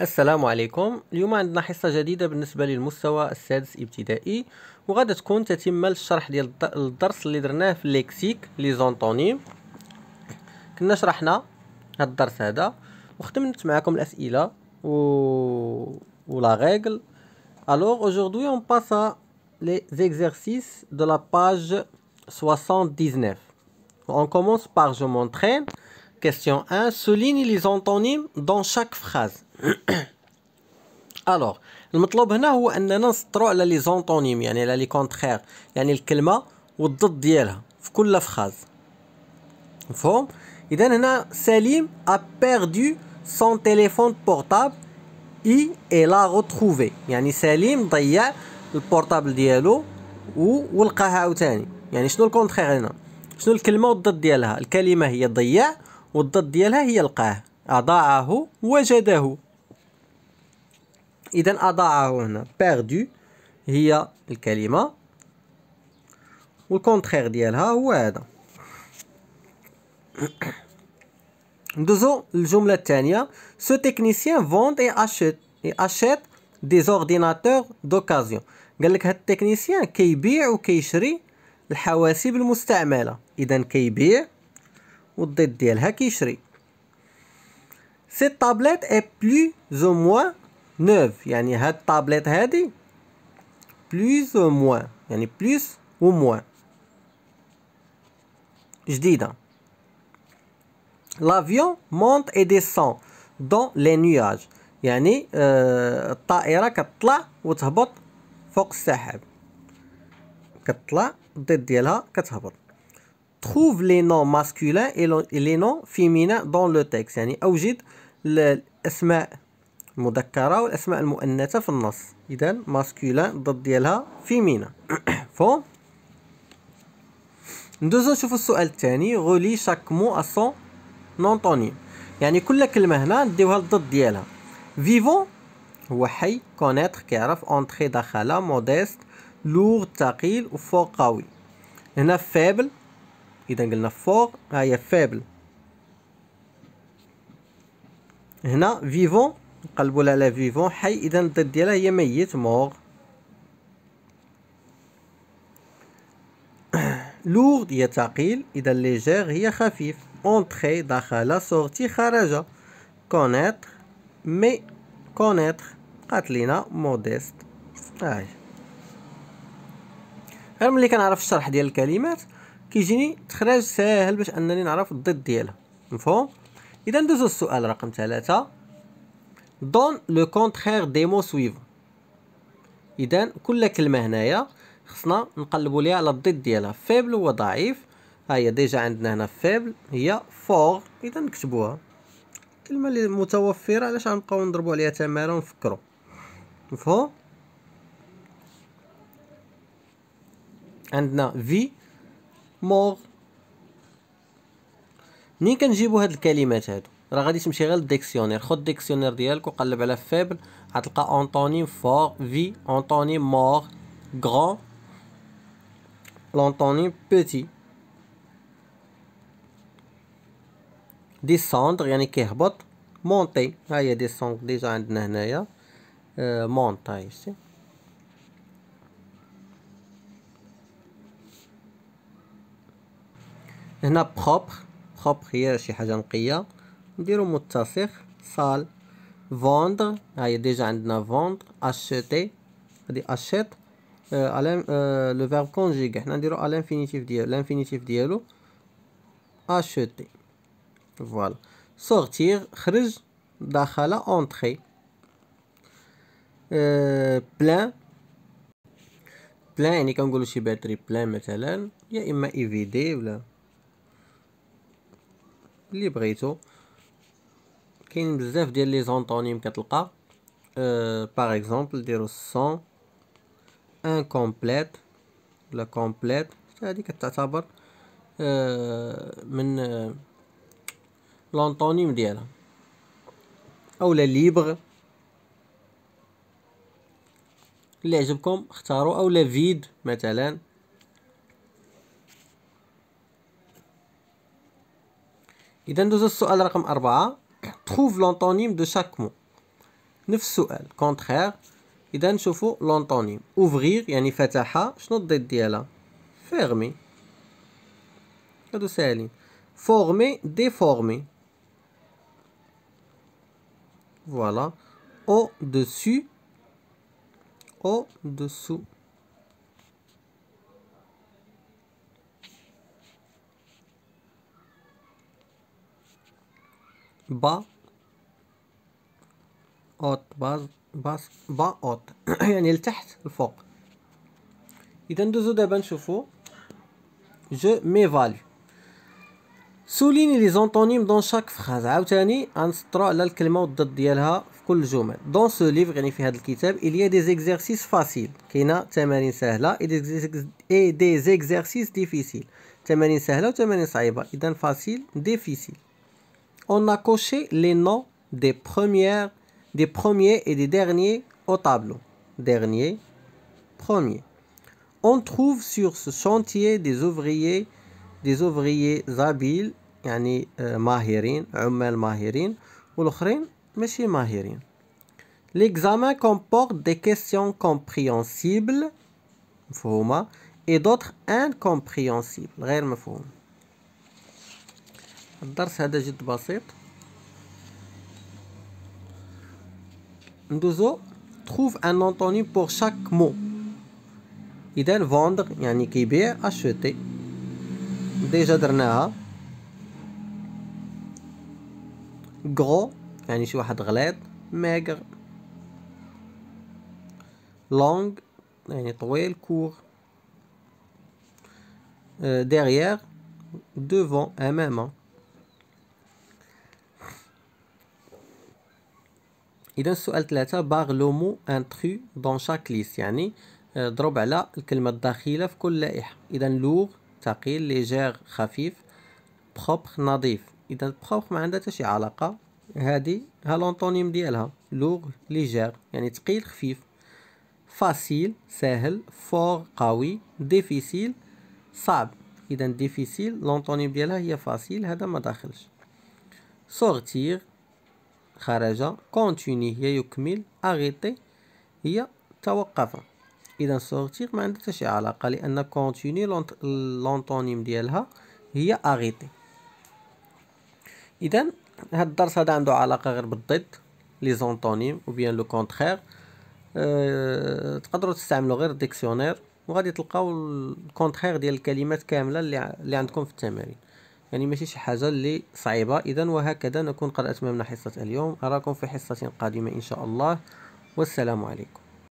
السلام عليكم اليوم عندنا حصة جديدة بالنسبة للمستوى السادس ابتدائي وغادي تكون تتمة للشرح ديال الدرس اللي درناه في ليكسيك لي زونطونيم كنا شرحنا هاد الدرس هذا وخدمت معكم الأسئلة و ولا ريغل الوغ اجوردي اون باسا لي زيكزارسيس دو لا باج 79 اون كومونس باغ جو مونترين Question 1. Souligne les antonymes dans chaque phrase. الوغ المطلوب هنا هو اننا نسطرو على لي زونطونيم يعني على لي كونترير يعني الكلمه والضد ديالها في كل فخاز مفهوم اذا هنا سليم ا بيردو سون تيليفون بورتاب اي اي لا روتروفي يعني سليم ضيع البورتابل ديالو و ولقاها عاوتاني يعني شنو الكونترير هنا شنو الكلمه والضد ديالها الكلمه هي ضيع والضد ديالها هي لقاه اضاعه وجده إذا أضاعه هنا perdu هي الكلمة والكونتخير ديالها هو هذا ندوزو للجملة الثانية سو تكنيسيان فوند اي اشيت اي اشيت دي زورديناتور دوكازيون قالك هاد التكنيسيان كيبيع وكيشري الحواسيب المستعملة اذا كيبيع والضد ديالها كيشري سي طابليت اي بلو زو موان neuf, il y a une tablette, plus ou moins. Il y a plus ou moins. Je dis L'avion monte et descend dans les nuages. Il y a une tablette qui est là. Il y Trouve les noms masculins et les noms féminins dans le texte. Il y a une tablette المذكرة والأسماء المؤنثة في النص إذا ماسكولان ضد ديالها فيمينا فو ندوزو نشوفو السؤال الثاني غولي شاك مو أسون نونطونيم يعني كل كلمة هنا نديوها الضد ديالها فيفون هو حي كونيتر كيعرف اونتخي دخل موديست لوغ ثقيل وفوق قوي هنا فابل اذا قلنا فوق ها هي فابل هنا فيفون نقلبو لها على فيفون حي اذا الضد ديالها هي ميت موغ لورد هي ثقيل اذا ليجير هي خفيف اونتري دخل سورتي خرج كونيت مي كونيت قالت لينا موديست هاي غير ملي كنعرف الشرح ديال الكلمات كيجيني تخرج ساهل باش انني نعرف الضد ديالها مفهوم اذا ندوزو السؤال رقم ثلاثة دون لو كونترير دي مو سويفون اذا كل كلمه هنايا خصنا نقلبوا ليها على الضد ديالها فيبل هو ضعيف ها هي ديجا عندنا هنا فيبل هي فور اذا نكتبوها كلمه اللي متوفره علاش غنبقاو نضربوا عليها تماره ونفكروا مفهوم عندنا في مور منين كنجيبو هاد الكلمات هادو راه غادي تمشي غير للديكسيونير خد الديكسيونير ديالك وقلب على فيبل غتلقى اونطونيم فور في اونطونيم مور غران لونطونيم بوتي ديسوندر يعني كيهبط مونتي ها هي ديسوندر ديجا عندنا هنايا آه مونتاي شتي هنا بروبر بروبر هي شي حاجه نقيه نديرو متسخ صال فوندر هاي ديجا عندنا فوندر اشتي هادي اشيت على لو فيرب كونجيغ حنا نديرو على الانفينيتيف ديالو الانفينيتيف ديالو اشتي فوالا سورتير خرج دخل اونتري بلان بلان يعني كنقولو شي باتري بلان مثلا يا اما اي في دي ولا اللي بغيتو كاين بزاف ديال لي زونطونيم كتلقى أه باغ اكزومبل ديرو سون كومبليت لا كومبليت هادي كتعتبر أه من لونطونيم أه، ديالها او لا ليبر اللي عجبكم اختاروا اولا فيد مثلا اذا ندوزو السؤال رقم أربعة trouve l'antonyme de chaque mot. Neuf elle. contraire donne chauffeur l'antonyme ouvrir يعني ha. شنو الضد ديالها fermer deux former déformer voilà au-dessus au-dessous با اوت باز باس با اوت يعني لتحت لفوق اذا ندوزو دابا نشوفو جو مي فاليو سوليني لي زونطونيم دون شاك فراز عاوتاني غنسطرو على الكلمه والضد ديالها في كل جمل دون سو ليفغ يعني في هذا الكتاب اليا دي زيكزارسيس فاسيل كاينه تمارين سهله اي دي زيكزارسيس ديفيسيل تمارين سهله وتمارين صعيبه اذا فاسيل ديفيسيل on a coché les noms des, premières, des premiers et des derniers au tableau. Dernier, premier. On trouve sur ce chantier des ouvriers, des ouvriers habiles, يعني euh, mahirin, عمال ou L'examen comporte des questions compréhensibles et d'autres incompréhensibles غير dans cette la fin de trouve un de pour chaque mot. la vendre, vendre, la fin de acheter. Déjà, de la fin de la fin de long, euh, MMA. اذا السؤال ثلاثة باغ لومو انتخو دون شاك ليس يعني آه، ضرب على الكلمة الداخلة في كل لائحة اذا لوغ ثقيل ليجير خفيف بخوبخ نظيف اذا بخوبخ ما عندها شي علاقة هادي ها لونتونيم ديالها لوغ ليجير يعني ثقيل خفيف فاسيل ساهل فور قوي ديفيسيل صعب اذا ديفيسيل لونتونيم ديالها هي فاسيل هذا ما داخلش سورتير خرج كونتيني هي يكمل أغيطي هي توقف إذا سورتيغ ما عندها حتى علاقة لأن كونتيني لونتونيم ديالها هي أغيطي إذا هاد الدرس هذا عنده علاقة غير بالضد لي زونتونيم أو بيان لو كونترير أه، تقدروا تستعملوا غير ديكسيونير وغادي تلقاو الكونترير ديال الكلمات كامله اللي عندكم في التمارين يعني ماشي شي حاجة اللي صعيبة إذا وهكذا نكون قد أتممنا حصة اليوم أراكم في حصة قادمة إن شاء الله والسلام عليكم